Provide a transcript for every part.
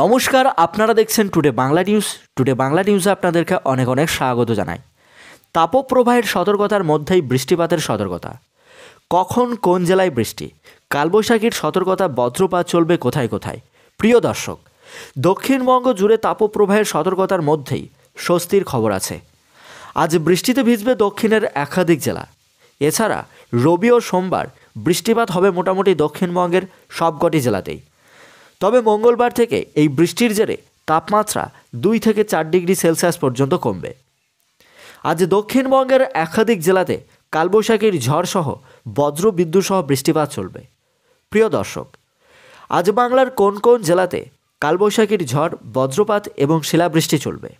নমস্কার আপনারা দেখছেন today Bangla news today Bangla নিউজে আপনাদেরকে অনেক অনেক স্বাগত জানাই তাপপ্রবাহের সতর্কতার মধ্যেই বৃষ্টিপাতের সতর্কতা কখন কোন জেলায় বৃষ্টি কালবৈশাখীর সতর্কতা বজ্রপাত চলবে কোথায় কোথায় প্রিয় দর্শক দক্ষিণবঙ্গ জুড়ে তাপপ্রবাহের সতর্কতার মধ্যেই স্বস্তির খবর আছে আজ বৃষ্টিতে ভিজবে দক্ষিণের একাধিক জেলা এছাড়া রবি ও সোমবার বৃষ্টিপাত হবে মোটামুটি দক্ষিণবঙ্গের সবকটি জেলাতেই তবে মঙ্গলবার থেকে এই বৃষ্টির জেরে তাপমাত্রা দুই থেকে চার ডিগ্রি সেলসিয়াস পর্যন্ত কমবে আজ দক্ষিণবঙ্গের একাধিক জেলাতে কালবৈশাখীর ঝড়সহ বজ্র বিদ্যুৎসহ বৃষ্টিপাত চলবে প্রিয় দর্শক আজ বাংলার কোন কোন জেলাতে কালবৈশাখীর ঝড় বজ্রপাত এবং শিলাবৃষ্টি চলবে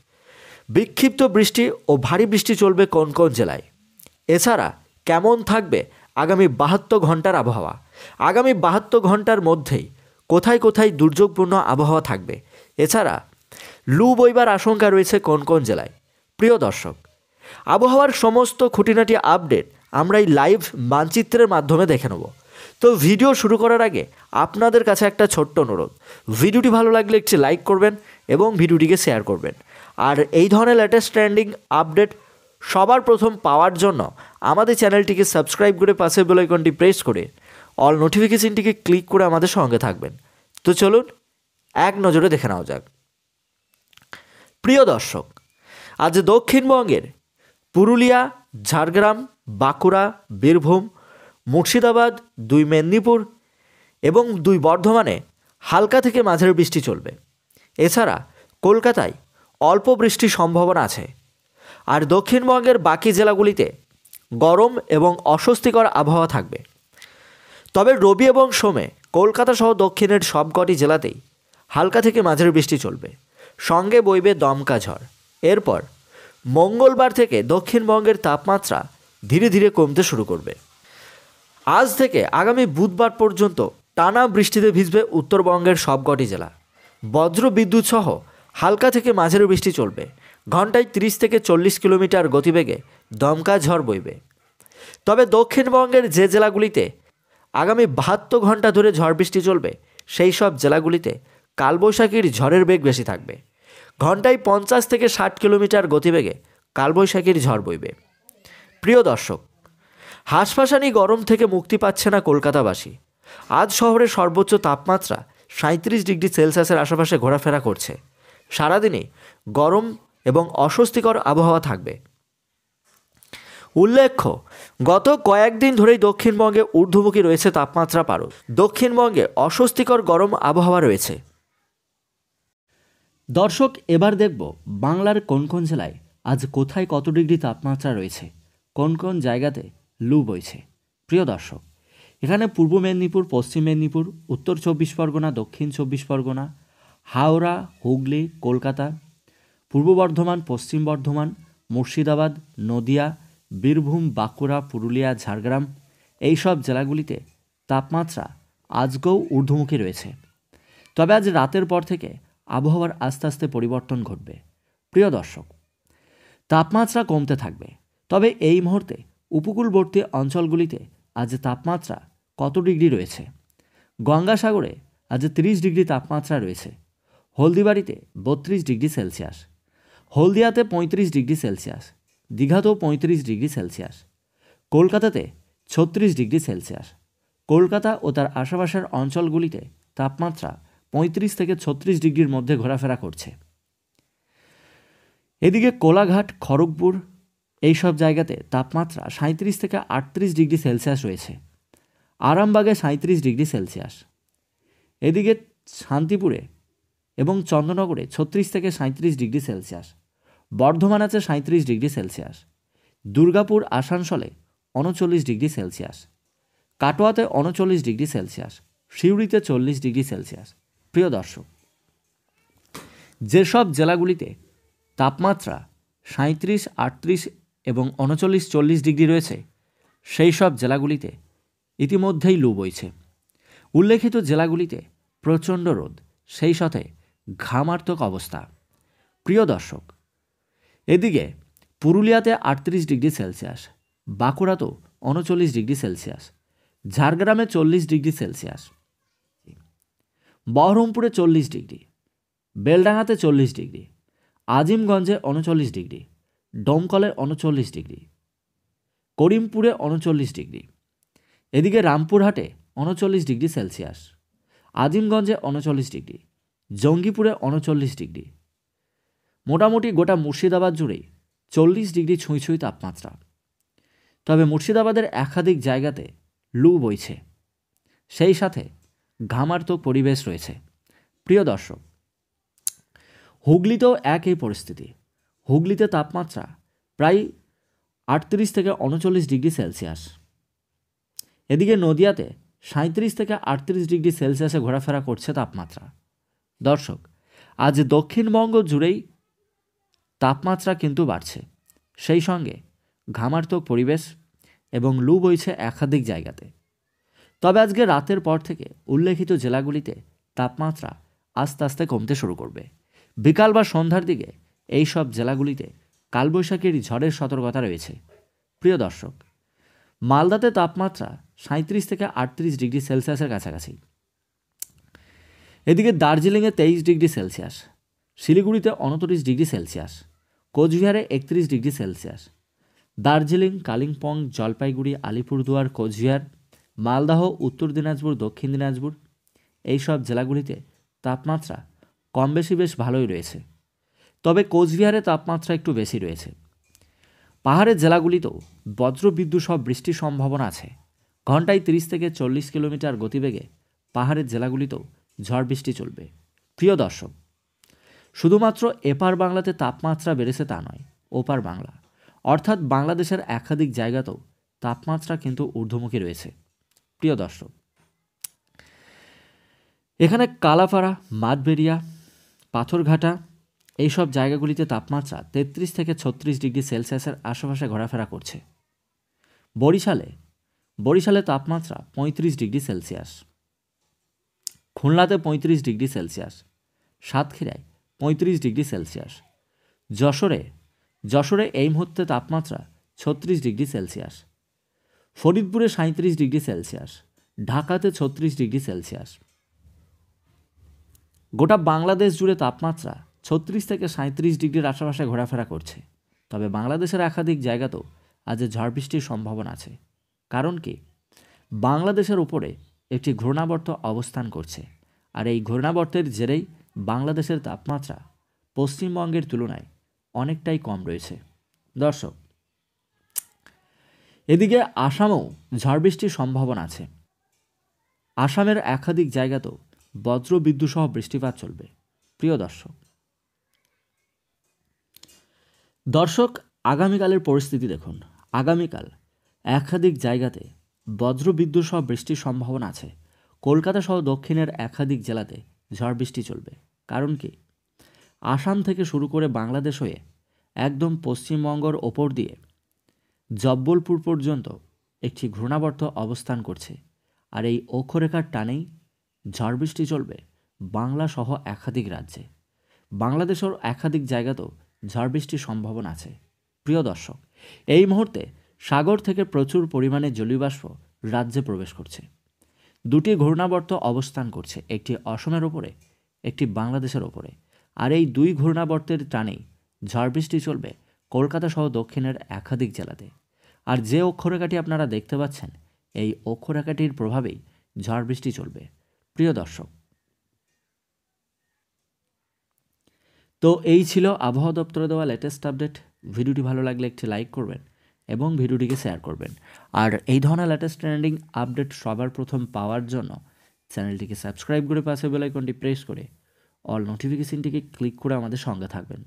বিক্ষিপ্ত বৃষ্টি ও ভারী বৃষ্টি চলবে কোন কোন জেলায় এছাড়া কেমন থাকবে আগামী বাহাত্তর ঘন্টার আবহাওয়া আগামী বাহাত্তর ঘন্টার মধ্যেই কোথায় কোথায় দুর্যোগপূর্ণ আবহাওয়া থাকবে এছাড়া লু বইবার আশঙ্কা রয়েছে কোন কোন জেলায় প্রিয় দর্শক আবহাওয়ার সমস্ত খুঁটিনাটি আপডেট আমরা এই লাইভ মানচিত্রের মাধ্যমে দেখে নেব তো ভিডিও শুরু করার আগে আপনাদের কাছে একটা ছোট্ট অনুরোধ ভিডিওটি ভালো লাগলে একটি লাইক করবেন এবং ভিডিওটিকে শেয়ার করবেন আর এই ধরনের লেটেস্ট ট্রেন্ডিং আপডেট সবার প্রথম পাওয়ার জন্য আমাদের চ্যানেলটিকে সাবস্ক্রাইব করে পাশে বেলাইকনটি প্রেস করে অল নোটিফিকেশনটিকে ক্লিক করে আমাদের সঙ্গে থাকবেন তো চলুন এক নজরে দেখে নেওয়া যাক প্রিয় দর্শক আজ দক্ষিণবঙ্গের পুরুলিয়া ঝাড়গ্রাম বাঁকুড়া বীরভূম মুর্শিদাবাদ দুই মেদিনীপুর এবং দুই বর্ধমানে হালকা থেকে মাঝারি বৃষ্টি চলবে এছাড়া কলকাতায় অল্প বৃষ্টির সম্ভাবনা আছে আর দক্ষিণবঙ্গের বাকি জেলাগুলিতে গরম এবং অস্বস্তিকর আবহাওয়া থাকবে তবে রবি এবং সোমে কলকাতা সহ দক্ষিণের সবকটি জেলাতেই হালকা থেকে মাঝের বৃষ্টি চলবে সঙ্গে বইবে দমকা ঝড় এরপর মঙ্গলবার থেকে দক্ষিণবঙ্গের তাপমাত্রা ধীরে ধীরে কমতে শুরু করবে আজ থেকে আগামী বুধবার পর্যন্ত টানা বৃষ্টিতে ভিজবে উত্তরবঙ্গের সবকটি জেলা বজ্র বিদ্যুৎ সহ হালকা থেকে মাঝের বৃষ্টি চলবে ঘন্টায় ৩০ থেকে চল্লিশ কিলোমিটার গতিবেগে দমকা ঝড় বইবে তবে দক্ষিণবঙ্গের যে জেলাগুলিতে আগামী বাহাত্তর ঘন্টা ধরে ঝড় বৃষ্টি চলবে সেই সব জেলাগুলিতে কালবৈশাখীর ঝড়ের বেগ বেশি থাকবে ঘন্টায় পঞ্চাশ থেকে ষাট কিলোমিটার গতিবেগে কালবৈশাখীর ঝড় বইবে প্রিয় দর্শক হাঁসফাঁসানি গরম থেকে মুক্তি পাচ্ছে না কলকাতাবাসী আজ শহরের সর্বোচ্চ তাপমাত্রা সাঁত্রিশ ডিগ্রি সেলসিয়াসের আশেপাশে ঘোরাফেরা করছে সারাদিনে গরম এবং অস্বস্তিকর আবহাওয়া থাকবে উল্লেখ্য গত কয়েকদিন ধরেই দক্ষিণবঙ্গে ঊর্ধ্বমুখী রয়েছে তাপমাত্রা পারদ দক্ষিণবঙ্গে অস্বস্তিকর গরম আবহাওয়া রয়েছে দর্শক এবার দেখব বাংলার কোন কোন জেলায় আজ কোথায় কত ডিগ্রি তাপমাত্রা রয়েছে কোন কোন জায়গাতে লু বইছে প্রিয় দর্শক এখানে পূর্ব মেদিনীপুর পশ্চিম মেদিনীপুর উত্তর চব্বিশ পরগনা দক্ষিণ চব্বিশ পরগনা হাওড়া হুগলি কলকাতা পূর্ব বর্ধমান পশ্চিম বর্ধমান মুর্শিদাবাদ নদিয়া বীরভূম বাঁকুড়া পুরুলিয়া ঝাড়গ্রাম এইসব জেলাগুলিতে তাপমাত্রা আজকেও ঊর্ধ্বমুখী রয়েছে তবে আজ রাতের পর থেকে আবহাওয়ার আস্তে আস্তে পরিবর্তন ঘটবে প্রিয় দর্শক তাপমাত্রা কমতে থাকবে তবে এই মুহূর্তে উপকূলবর্তী অঞ্চলগুলিতে আজ তাপমাত্রা কত ডিগ্রি রয়েছে গঙ্গাসাগরে আজ তিরিশ ডিগ্রি তাপমাত্রা রয়েছে হলদিবাড়িতে বত্রিশ ডিগ্রি সেলসিয়াস হলদিয়াতে পঁয়ত্রিশ ডিগ্রি সেলসিয়াস দীঘাতেও পঁয়ত্রিশ ডিগ্রি সেলসিয়াস কলকাতাতে ছত্রিশ ডিগ্রি সেলসিয়াস কলকাতা ও তার আশেপাশের অঞ্চলগুলিতে তাপমাত্রা পঁয়ত্রিশ থেকে ছত্রিশ ডিগ্রির মধ্যে ঘোরাফেরা করছে এদিকে কোলাঘাট খড়গপুর এইসব জায়গাতে তাপমাত্রা সাঁত্রিশ থেকে আটত্রিশ ডিগ্রি সেলসিয়াস রয়েছে আরামবাগে সাঁত্রিশ ডিগ্রি সেলসিয়াস এদিকে শান্তিপুরে এবং চন্দ্রনগরে ছত্রিশ থেকে সাঁত্রিশ ডিগ্রি সেলসিয়াস বর্ধমান আছে সাঁত্রিশ ডিগ্রি সেলসিয়াস দুর্গাপুর আসানসোলে উনচল্লিশ ডিগ্রি সেলসিয়াস কাটোয়াতে উনচল্লিশ ডিগ্রি সেলসিয়াস সিউড়িতে চল্লিশ ডিগ্রি সেলসিয়াস প্রিয় দর্শক যেসব জেলাগুলিতে তাপমাত্রা সাঁত্রিশ আটত্রিশ এবং উনচল্লিশ চল্লিশ ডিগ্রি রয়েছে সেই সব জেলাগুলিতে ইতিমধ্যেই লু বইছে উল্লেখিত জেলাগুলিতে প্রচণ্ড রোদ সেই সাথে ঘামার্থক অবস্থা প্রিয় দর্শক এদিকে পুরুলিয়াতে আটত্রিশ ডিগ্রি সেলসিয়াস বাঁকুড়াতেও উনচল্লিশ ডিগ্রি সেলসিয়াস ঝাড়গ্রামে চল্লিশ ডিগ্রি সেলসিয়াস বহরমপুরে চল্লিশ ডিগ্রি বেলডাঙাতে চল্লিশ ডিগ্রি আজিমগঞ্জে উনচল্লিশ ডিগ্রি ডমকলে উনচল্লিশ ডিগ্রি করিমপুরে উনচল্লিশ ডিগ্রি এদিকে রামপুরহাটে উনচল্লিশ ডিগ্রি সেলসিয়াস আজিমগঞ্জে উনচল্লিশ ডিগ্রি জঙ্গিপুরে উনচল্লিশ ডিগ্রি মোটামুটি গোটা মুর্শিদাবাদ জুড়ে চল্লিশ ডিগ্রি ছুঁই ছুঁই তাপমাত্রা তবে মুর্শিদাবাদের একাধিক জায়গাতে লু বইছে সেই সাথে ঘামার্থক পরিবেশ রয়েছে প্রিয় দর্শক হুগলিতেও একই পরিস্থিতি হুগলিতে তাপমাত্রা প্রায় আটত্রিশ থেকে উনচল্লিশ ডিগ্রি সেলসিয়াস এদিকে নদিয়াতে সাঁত্রিশ থেকে আটত্রিশ ডিগ্রি সেলসিয়াসে ঘোরাফেরা করছে তাপমাত্রা দর্শক আজ দক্ষিণবঙ্গ জুড়েই তাপমাত্রা কিন্তু বাড়ছে সেই সঙ্গে ঘামার্তক পরিবেশ এবং লু বইছে একাধিক জায়গাতে তবে আজকে রাতের পর থেকে উল্লেখিত জেলাগুলিতে তাপমাত্রা আস্তে আস্তে কমতে শুরু করবে বিকাল বা সন্ধ্যার দিকে এই সব জেলাগুলিতে কালবৈশাখীর ঝড়ের সতর্কতা রয়েছে প্রিয় দর্শক মালদাতে তাপমাত্রা সাঁত্রিশ থেকে আটত্রিশ ডিগ্রি সেলসিয়াসের কাছাকাছি এদিকে দার্জিলিংয়ে তেইশ ডিগ্রি সেলসিয়াস শিলিগুড়িতে উনত্রিশ ডিগ্রি সেলসিয়াস কোচবিহারে একত্রিশ ডিগ্রি সেলসিয়াস দার্জিলিং কালিম্পং জলপাইগুড়ি আলিপুরদুয়ার কোচবিহার মালদাহ উত্তর দিনাজপুর দক্ষিণ দিনাজপুর এইসব জেলাগুলিতে তাপমাত্রা কম বেশি বেশ ভালোই রয়েছে তবে কোচবিহারে তাপমাত্রা একটু বেশি রয়েছে পাহাড়ের জেলাগুলিতেও বজ্রবিদ্যুৎ সব বৃষ্টির সম্ভাবনা আছে ঘন্টায় তিরিশ থেকে চল্লিশ কিলোমিটার গতিবেগে পাহাড়ের জেলাগুলিতেও ঝড় বৃষ্টি চলবে প্রিয় দর্শক শুধুমাত্র এপার বাংলাতে তাপমাত্রা বেড়েছে তা নয় ওপার বাংলা অর্থাৎ বাংলাদেশের একাধিক জায়গাতেও তাপমাত্রা কিন্তু ঊর্ধ্বমুখী রয়েছে প্রিয় দর্শক এখানে কালাপাড়া মাদবেরিয়া পাথরঘাটা এইসব জায়গাগুলিতে তাপমাত্রা তেত্রিশ থেকে ছত্রিশ ডিগ্রি সেলসিয়াসের আশেপাশে ঘোরাফেরা করছে বরিশালে বরিশালে তাপমাত্রা পঁয়ত্রিশ ডিগ্রি সেলসিয়াস খুলনাতে পঁয়ত্রিশ ডিগ্রি সেলসিয়াস সাতক্ষীরায় পঁয়ত্রিশ ডিগ্রি সেলসিয়াস যশোরে যশোরে এই মুহূর্তে তাপমাত্রা ছত্রিশ ডিগ্রি সেলসিয়াস ফরিদপুরে সাঁত্রিশ ডিগ্রি সেলসিয়াস ঢাকাতে ছত্রিশ ডিগ্রি সেলসিয়াস গোটা বাংলাদেশ জুড়ে তাপমাত্রা ছত্রিশ থেকে সাঁত্রিশ ডিগ্রির আশেপাশে ঘোরাফেরা করছে তবে বাংলাদেশের একাধিক জায়গাতেও আজ ঝড় বৃষ্টির সম্ভাবনা আছে কারণ কি বাংলাদেশের উপরে একটি ঘূর্ণাবর্ত অবস্থান করছে আর এই ঘূর্ণাবর্তের জেরেই বাংলাদেশের তাপমাত্রা পশ্চিমবঙ্গের তুলনায় অনেকটাই কম রয়েছে দর্শক এদিকে আসামেও ঝড় বৃষ্টির সম্ভাবনা আছে আসামের একাধিক জায়গাতেও বজ্র সহ বৃষ্টিপাত চলবে প্রিয় দর্শক দর্শক আগামীকালের পরিস্থিতি দেখুন আগামীকাল একাধিক জায়গাতে বজ্র সহ বৃষ্টির সম্ভাবনা আছে কলকাতা সহ দক্ষিণের একাধিক জেলাতে ঝড় বৃষ্টি চলবে কারণ কি আসাম থেকে শুরু করে বাংলাদেশ হয়ে একদম পশ্চিমবঙ্গর ওপর দিয়ে জব্বলপুর পর্যন্ত একটি ঘূর্ণাবর্ত অবস্থান করছে আর এই অক্ষরেখার টানেই ঝড় বৃষ্টি চলবে বাংলা সহ একাধিক রাজ্যে বাংলাদেশের একাধিক জায়গাতেও ঝড় বৃষ্টির সম্ভাবনা আছে প্রিয় দর্শক এই মুহূর্তে সাগর থেকে প্রচুর পরিমাণে জলীয়বাষ্প রাজ্যে প্রবেশ করছে দুটি ঘূর্ণাবর্ত অবস্থান করছে একটি অসমের ওপরে একটি বাংলাদেশের ওপরে আর এই দুই ঘূর্ণাবর্তের টানেই ঝড় বৃষ্টি চলবে কলকাতা সহ দক্ষিণের একাধিক জেলাতে আর যে অক্ষরেখাটি আপনারা দেখতে পাচ্ছেন এই অক্ষরেখাটির প্রভাবেই ঝড় বৃষ্টি চলবে প্রিয় দর্শক তো এই ছিল আবহাওয়া দপ্তরে দেওয়া লেটেস্ট আপডেট ভিডিওটি ভালো লাগলে একটি লাইক করবেন এবং ভিডিওটিকে শেয়ার করবেন আর এই ধরনের লেটেস্ট ট্রেন্ডিং আপডেট সবার প্রথম পাওয়ার জন্য চ্যানেলটিকে সাবস্ক্রাইব করে পাশে বেলাইকনটি প্রেস করে অল নোটিফিকেশনটিকে ক্লিক করে আমাদের সঙ্গে থাকবেন